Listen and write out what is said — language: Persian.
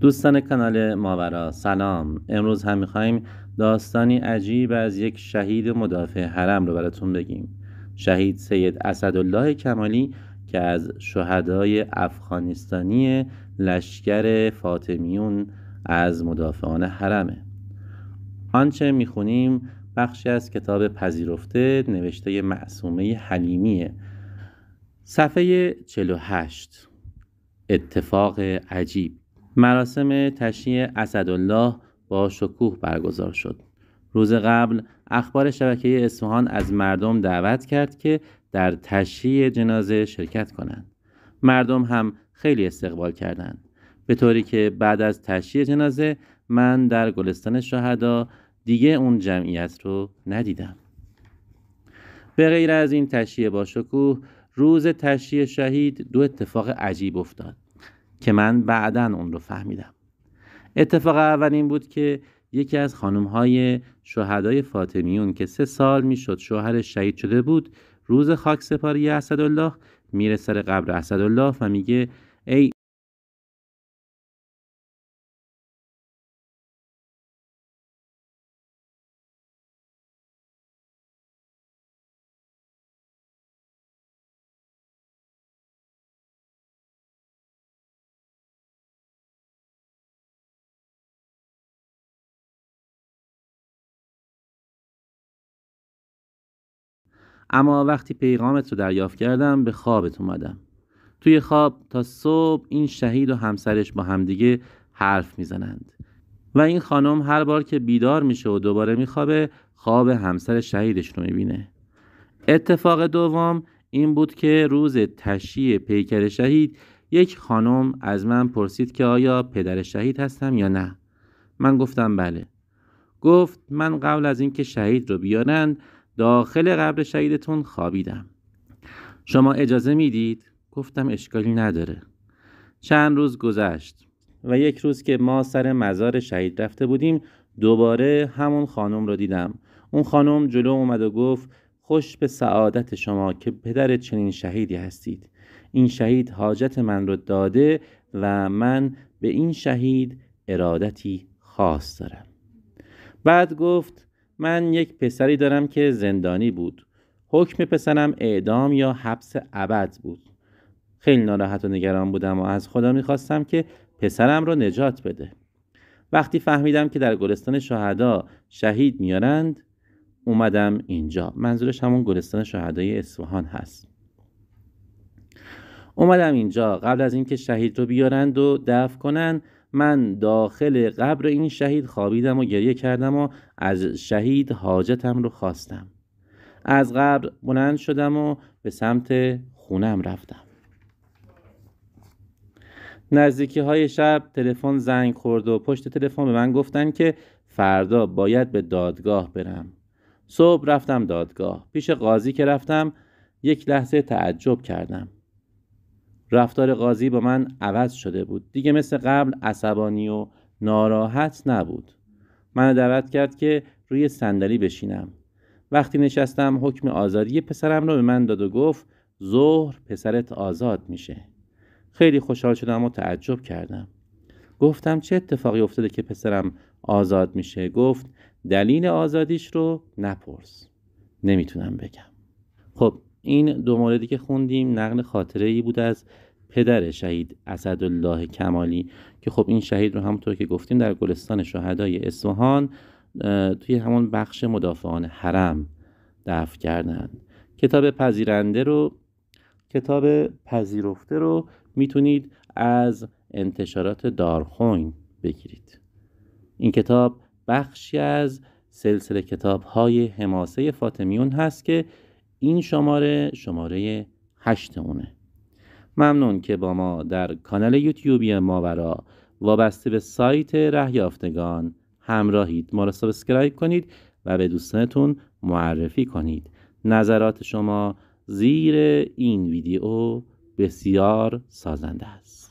دوستان کانال ماورا سلام امروز هم میخوایم داستانی عجیب از یک شهید مدافع حرم رو براتون بگیم شهید سید اسدالله کمالی که از شهدای افغانستانی لشکر فاطمیون از مدافعان حرمه آنچه میخونیم بخشی از کتاب پذیرفته نوشته معصومه حلیمیه صفحه 48 اتفاق عجیب مراسم تشییع اسدالله با شکوه برگزار شد روز قبل اخبار شبکه اصفهان از مردم دعوت کرد که در تشییع جنازه شرکت کنند مردم هم خیلی استقبال کردند به طوری که بعد از تشییع جنازه من در گلستان شهدا دیگه اون جمعیت رو ندیدم به غیر از این تشییع با شکوه روز تشییع شهید دو اتفاق عجیب افتاد که من بعدا اون رو فهمیدم اتفاق اول این بود که یکی از های شهدای فاطمیون که سه سال میشد شوهر شهید شده بود روز خاک سپاری اسدالله میره سر قبر اسدالله و میگه ای اما وقتی پیغامت رو دریافت کردم به خوابت اومدم توی خواب تا صبح این شهید و همسرش با همدیگه حرف میزنند و این خانم هر بار که بیدار میشه و دوباره میخوابه خواب همسر شهیدش رو میبینه اتفاق دوم این بود که روز تشییع پیکر شهید یک خانم از من پرسید که آیا پدر شهید هستم یا نه من گفتم بله گفت من قبل از اینکه شهید رو بیارند داخل قبر شهیدتون خوابیدم شما اجازه میدید گفتم اشکالی نداره چند روز گذشت و یک روز که ما سر مزار شهید رفته بودیم دوباره همون خانم رو دیدم اون خانم جلو اومد و گفت خوش به سعادت شما که پدر چنین شهیدی هستید این شهید حاجت من رو داده و من به این شهید ارادتی خاص دارم بعد گفت من یک پسری دارم که زندانی بود حکم پسرم اعدام یا حبس ابد بود خیلی ناراحت و نگران بودم و از خدا میخواستم که پسرم را نجات بده وقتی فهمیدم که در گلستان شهدا شهید میارند اومدم اینجا منظورش همون گلستان شهدای اصفهان هست اومدم اینجا قبل از اینکه شهید رو بیارند و دفن کنند من داخل قبر این شهید خوابیدم و گریه کردم و از شهید حاجتم رو خواستم از قبر بلند شدم و به سمت خونم رفتم نزدیکی های شب تلفن زنگ خورد و پشت تلفن به من گفتن که فردا باید به دادگاه برم صبح رفتم دادگاه پیش قاضی که رفتم یک لحظه تعجب کردم رفتار قاضی با من عوض شده بود دیگه مثل قبل عصبانی و ناراحت نبود من دعوت کرد که روی صندلی بشینم وقتی نشستم حکم آزادی پسرم رو به من داد و گفت ظهر پسرت آزاد میشه خیلی خوشحال شدم و تعجب کردم گفتم چه اتفاقی افتاده که پسرم آزاد میشه گفت دلیل آزادیش رو نپرس نمیتونم بگم خب این دو موردی که خوندیم نقل خاطره ای بود از پدر شهید اسدالله کمالی که خب این شهید رو همونطور که گفتیم در گلستان شهدای اصفهان توی همون بخش مدافعان حرم دفع کردند کتاب پذیرنده رو کتاب پذیرفته رو میتونید از انتشارات دارخوین بگیرید این کتاب بخشی از سلسله کتاب های حماسه فاطمیون هست که این شماره شماره 8 اونه ممنون که با ما در کانال یوتیوبی ماورا وابسته به سایت رهیافتگان همراهید ما را سابسکرایب کنید و به دوستانتون معرفی کنید نظرات شما زیر این ویدیو بسیار سازنده است